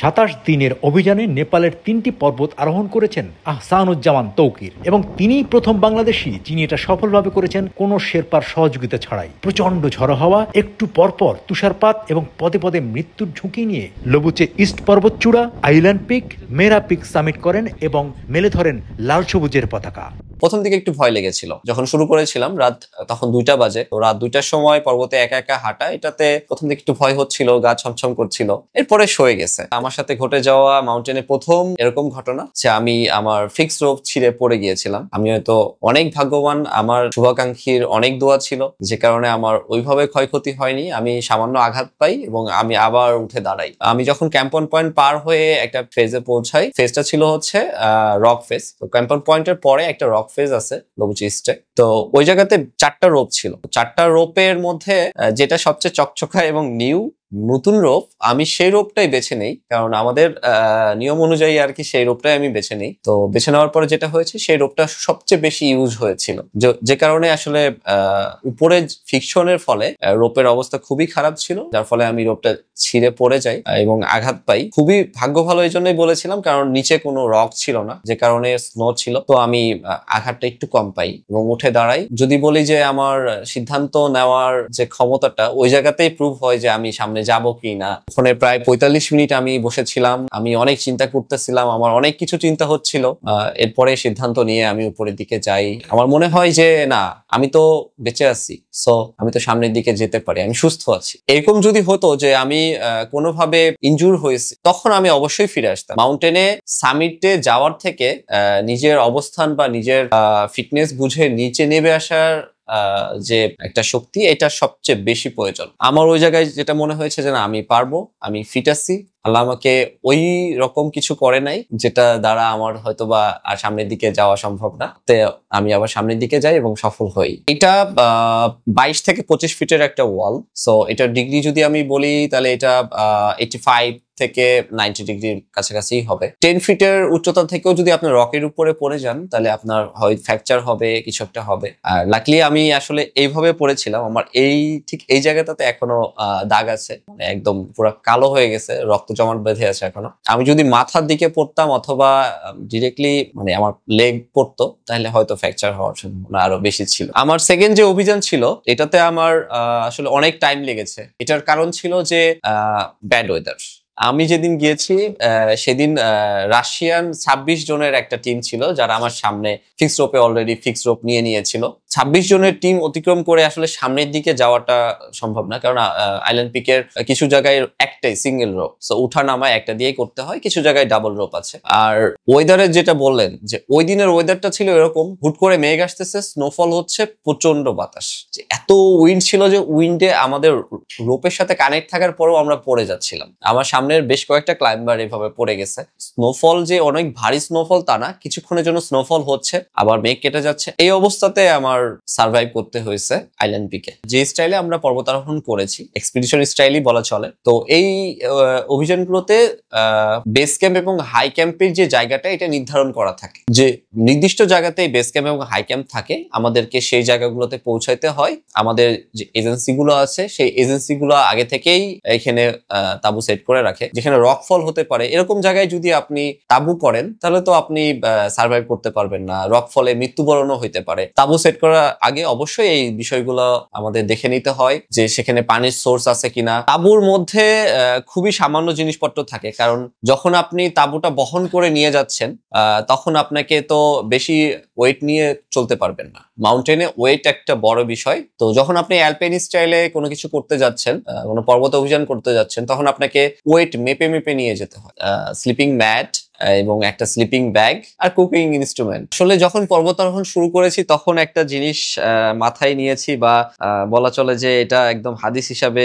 সাতাশ দিনের অভিযানে নেপালের তিনটি পর্বত আরোহণ করেছেন আহসানুজ্জামান তৌকির এবং তিনিই প্রথম বাংলাদেশি যিনি এটা সফলভাবে করেছেন কোনো শেরপার সহযোগিতা ছাড়াই প্রচণ্ড ঝড়ো হওয়া একটু পরপর তুষারপাত এবং পদে পদে মৃত্যুর ঝুঁকি নিয়ে লবুচে ইস্ট পর্বতচূড়া island peak Mera peak summit করেন এবং মেলে ধরেন লাল সবুজের পতাকা প্রথম দিকে একটু ভয় লেগেছিল যখন শুরু করেছিলাম রাত তখন দুইটা বাজে তো রাত দুইটার সময় পর্বতে একা একা হাঁটা এটাতে প্রথম দিকে একটু ভয় হচ্ছিল গা ছমছম করছিল এরপরে সয়ে গেছে আমার সাথে ঘটে যাওয়া মাউন্টেনে প্রথম এরকম ঘটনা যে আমি আমার ফিক্স রোপ ছিঁড়ে পড়ে গিয়েছিলাম আমি হয়তো অনেক ভাগ্যবান আমার শুভাকাঙ্ক্ষীর অনেক দোয়া ছিল যে কারণে আমার ওইভাবে ক্ষয়ক্ষতি হয়নি আমি সামান্য আঘাত পাই এবং আমি আবার উঠে দাঁড়াই আমি যখন ক্যাম্পন পয়েন্ট পার হয়ে একটা ফেজে পৌঁছাই ফেজটা ছিল হচ্ছে রক ফেজ তো ক্যাম্পন পয়েন্টের পরে একটা রক ফেজ আছে নবুজ ইস্টে তো ওই জায়গাতে চারটা রোপ ছিল চারটা রোপের মধ্যে যেটা সবচেয়ে চকচকা এবং নিউ নতুন রোপ আমি সেই রোপটাই বেছে নেই কারণ আমাদের নিয়ম অনুযায়ী আর কি সেই রোপটাই আমি বেছে নেই তো বেছে নেওয়ার পরে যেটা হয়েছে সেই রোপটা সবচেয়ে বেশি ইউজ হয়েছিল যে কারণে আসলে উপরে ফিকশনের ফলে রোপের অবস্থা খুবই খারাপ ছিল যার ফলে আমি রোপটা ছিঁড়ে পড়ে যাই এবং আঘাত পাই খুবই ভাগ্য ভালো এই জন্যই বলেছিলাম কারণ নিচে কোনো রক ছিল না যে কারণে স্নো ছিল তো আমি আঘাতটা একটু কম পাই এবং উঠে দাঁড়াই যদি বলি যে আমার সিদ্ধান্ত নেওয়ার যে ক্ষমতাটা ওই জায়গাতেই প্রুভ হয় যে আমি সামনে ওখানে যাব কি না ওখানে প্রায় পঁয়তাল্লিশ মিনিট আমি বসেছিলাম আমি অনেক চিন্তা করতেছিলাম আমার অনেক কিছু চিন্তা হচ্ছিল এরপরে সিদ্ধান্ত নিয়ে আমি উপরের দিকে যাই আমার মনে হয় যে না আমি তো বেঁচে আছি সো আমি তো সামনের দিকে যেতে পারি আমি সুস্থ আছি এরকম যদি হতো যে আমি কোনোভাবে ইনজুর হয়েছি তখন আমি অবশ্যই ফিরে আসতাম মাউন্টেনে সামিটে যাওয়ার থেকে নিজের অবস্থান বা নিজের ফিটনেস বুঝে নিচে নেমে আসার যে একটা শক্তি এটা সবচেয়ে বেশি প্রয়োজন আমার ওই জায়গায় যেটা মনে হয়েছে যে না আমি পারবো আমি ফিট আছি আল্লাহ আমাকে ওই রকম কিছু করে নাই যেটা দ্বারা আমার হয়তো বা আর সামনের দিকে যাওয়া সম্ভব না তো আমি আবার সামনের দিকে যাই এবং সফল হই এটা বাইশ থেকে পঁচিশ ফিটের একটা ওয়াল সো এটা ডিগ্রি যদি আমি বলি তাহলে এটা এইটি ফাইভ থেকে নাইনটি ডিগ্রির কাছাকাছি হবে টেন ফিটের উচ্চতা থেকেও যদি আপনার রকের উপরে পড়ে যান তাহলে আপনার হয় ফ্র্যাকচার হবে কিছু একটা হবে আর লাকলি আমি আসলে এইভাবে পড়েছিলাম আমার এই ঠিক এই জায়গাটাতে এখনো দাগ আছে মানে একদম পুরো কালো হয়ে গেছে রক্ত জমাট বেঁধে আছে এখনো আমি যদি মাথার দিকে পড়তাম অথবা ডিরেক্টলি মানে আমার লেগ পড়তো তাহলে হয়তো ফ্র্যাকচার হওয়ার সম্ভাবনা আরো বেশি ছিল আমার সেকেন্ড যে অভিযান ছিল এটাতে আমার আসলে অনেক টাইম লেগেছে এটার কারণ ছিল যে ব্যাড ওয়েদার আমি যেদিন গিয়েছি সেদিন রাশিয়ান ২৬ জনের একটা টিম ছিল যারা আমার সামনে ফিক্স রোপে অলরেডি ফিক্স রোপ নিয়ে নিয়েছিল ২৬ জনের টিম অতিক্রম করে আসলে সামনের দিকে যাওয়াটা সম্ভব না কারণ আইল্যান্ড পিকের কিছু জায়গায় একটাই সিঙ্গেল রোপ সো উঠা নামায় একটা দিয়েই করতে হয় কিছু জায়গায় ডাবল রোপ আছে আর ওয়েদারের যেটা বললেন যে ওই দিনের ওয়েদারটা ছিল এরকম হুট করে মেঘ আসতেছে স্নোফল হচ্ছে প্রচন্ড বাতাস এত উইন্ড ছিল যে উইন্ডে আমাদের রোপের সাথে কানেক্ট থাকার পরেও আমরা পড়ে যাচ্ছিলাম আমার সামনে ধরনের বেশ কয়েকটা ক্লাইম্বার এভাবে পড়ে গেছে স্নোফল যে অনেক ভারী স্নোফল তা না কিছুক্ষণের জন্য স্নোফল হচ্ছে আবার মেঘ কেটে যাচ্ছে এই অবস্থাতে আমার সার্ভাইভ করতে হয়েছে আইল্যান্ড পিকে যে স্টাইলে আমরা পর্বতারোহণ করেছি এক্সপিডিশন স্টাইলই বলা চলে তো এই অভিযানগুলোতে বেস ক্যাম্প এবং হাই ক্যাম্পের যে জায়গাটা এটা নির্ধারণ করা থাকে যে নির্দিষ্ট জায়গাতে বেস ক্যাম্প এবং হাই ক্যাম্প থাকে আমাদেরকে সেই জায়গাগুলোতে পৌঁছাইতে হয় আমাদের যে এজেন্সিগুলো আছে সেই এজেন্সিগুলো আগে থেকেই এখানে তাবু সেট করে রাখে রাখে যেখানে রকফল হতে পারে এরকম জায়গায় যদি আপনি তাবু করেন তাহলে তো আপনি সার্ভাইভ করতে পারবেন না রকফলে মৃত্যুবরণও হইতে পারে তাবু সেট করার আগে অবশ্যই এই বিষয়গুলো আমাদের দেখে নিতে হয় যে সেখানে পানির সোর্স আছে কিনা তাবুর মধ্যে খুবই সামান্য জিনিসপত্র থাকে কারণ যখন আপনি তাবুটা বহন করে নিয়ে যাচ্ছেন তখন আপনাকে তো বেশি ওয়েট নিয়ে চলতে পারবেন না মাউন্টেনে ওয়েট একটা বড় বিষয় তো যখন আপনি অ্যালপেন স্টাইলে কোনো কিছু করতে যাচ্ছেন কোনো পর্বত অভিযান করতে যাচ্ছেন তখন আপনাকে ওয়েট ওয়েট মেপে মেপে নিয়ে যেতে হয় স্লিপিং ম্যাট এবং একটা স্লিপিং ব্যাগ আর কুকিং ইনস্ট্রুমেন্ট আসলে যখন পর্বতারোহণ শুরু করেছি তখন একটা জিনিস মাথায় নিয়েছি বা বলা চলে যে এটা একদম হাদিস হিসাবে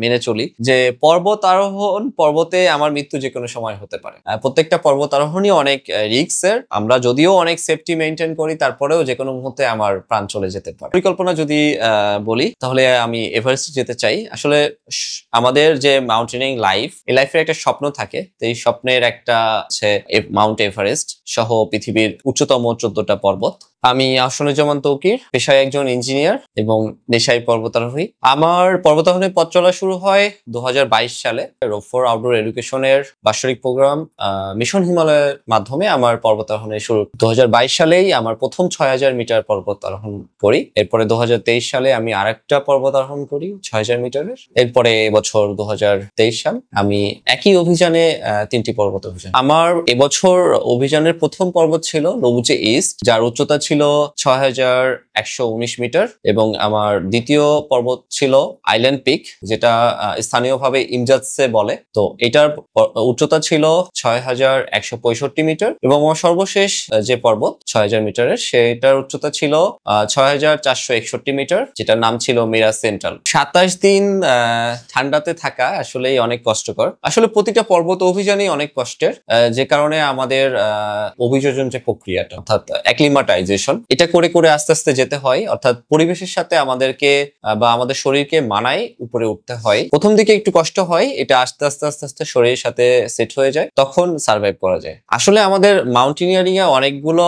মেনে চলি যে পর্বত আরোহণ পর্বতে আমার মৃত্যু যে কোনো সময় হতে পারে প্রত্যেকটা পর্বত আরোহণই অনেক রিক্সের আমরা যদিও অনেক সেফটি মেনটেন করি তারপরেও যে কোনো মুহূর্তে আমার প্রাণ চলে যেতে পারে পরিকল্পনা যদি বলি তাহলে আমি এভারেস্ট যেতে চাই আসলে আমাদের যে মাউন্টেনিং লাইফ এই লাইফের একটা স্বপ্ন থাকে তো এই স্বপ্নের একটা হচ্ছে মাউন্ট এভারেস্ট সহ পৃথিবীর উচ্চতম চোদ্দটা পর্বত আমি আসনুজ্জামান তৌকির পেশায় একজন ইঞ্জিনিয়ার এবং নেশায় পর্বতারোহী আমার পর্বতারোহণের পথ চলা শুরু হয় দু সালে রোফোর আউটডোর এডুকেশনের বাৎসরিক প্রোগ্রাম মিশন হিমালয়ের মাধ্যমে আমার পর্বতারোহণের শুরু দু সালেই আমার প্রথম ছয় হাজার মিটার পর্বতারোহণ করি এরপরে দু সালে আমি আরেকটা পর্বতারোহণ করি ছয় হাজার মিটারের এরপরে এবছর দু সাল আমি একই অভিযানে তিনটি পর্বত অভিযান আমার এবছর অভিযানের প্রথম পর্বত ছিল নবুচে ইস্ট যার উচ্চতা ছিল ছয় হাজার একশো উনিশ মিটার এবং আমার দ্বিতীয় পর্বত ছিল আইল্যান্ড পিক যেটা স্থানীয়ভাবে ইমজাদসে বলে তো এটার উচ্চতা ছিল ছয় হাজার একশো পঁয়ষট্টি মিটার এবং আমার সর্বশেষ যে পর্বত ছয় হাজার মিটারের সেটার উচ্চতা ছিল ছয় হাজার চারশো একষট্টি মিটার যেটার নাম ছিল মিরা সেন্ট্রাল সাতাশ দিন ঠান্ডাতে থাকা আসলেই অনেক কষ্টকর আসলে প্রতিটা পর্বত অভিযানই অনেক কষ্টের যে কারণে আমাদের অভিযোজন যে প্রক্রিয়াটা অর্থাৎ অ্যাক্লিমাটাইজেশন ডিহাইড্রেশন এটা করে করে আস্তে আস্তে যেতে হয় অর্থাৎ পরিবেশের সাথে আমাদেরকে বা আমাদের শরীরকে মানায় উপরে উঠতে হয় প্রথম দিকে একটু কষ্ট হয় এটা আস্তে আস্তে আস্তে আস্তে শরীরের সাথে সেট হয়ে যায় তখন সার্ভাইভ করা যায় আসলে আমাদের মাউন্টেনিয়ারিং এ অনেকগুলো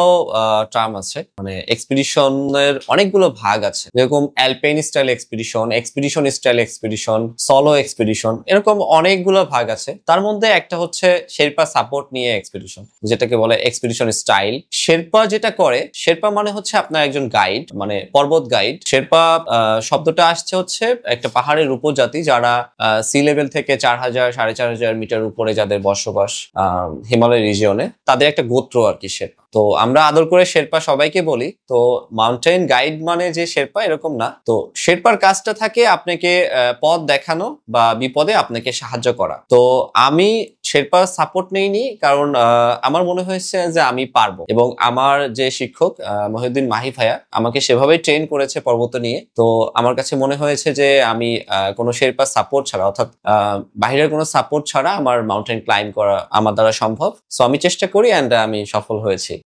টার্ম আছে মানে এক্সপিডিশনের অনেকগুলো ভাগ আছে যেরকম alpine style expedition expedition style expedition solo expedition এরকম অনেকগুলো ভাগ আছে তার মধ্যে একটা হচ্ছে শেরপা সাপোর্ট নিয়ে এক্সপিডিশন যেটাকে বলে এক্সপিডিশন স্টাইল শেরপা যেটা করে শেরপা শেরপা মানে হচ্ছে আপনার একজন গাইড মানে পর্বত গাইড শেরপা শব্দটা আসছে হচ্ছে একটা পাহাড়ের উপজাতি যারা সি লেভেল থেকে চার হাজার সাড়ে চার হাজার মিটার উপরে যাদের বসবাস হিমালয় রিজিয়নে তাদের একটা গোত্র আর কি শেরপা তো আমরা আদর করে শেরপা সবাইকে বলি তো মাউন্টেন গাইড মানে যে শেরপা এরকম না তো শেরপার কাজটা থাকে আপনাকে পথ দেখানো বা বিপদে আপনাকে সাহায্য করা তো আমি শেরপা সাপোর্ট নেইনি কারণ আমার মনে হয়েছে যে আমি পারবো এবং আমার যে শিক্ষক মহিউদ্দিন মাহি ভাইয়া আমাকে সেভাবেই ট্রেন করেছে পর্বত নিয়ে তো আমার কাছে মনে হয়েছে যে আমি কোনো শেরপা সাপোর্ট ছাড়া অর্থাৎ বাহিরের কোনো সাপোর্ট ছাড়া আমার মাউন্টেন ক্লাইম্ব করা আমার দ্বারা সম্ভব সো আমি চেষ্টা করি অ্যান্ড আমি সফল হয়েছি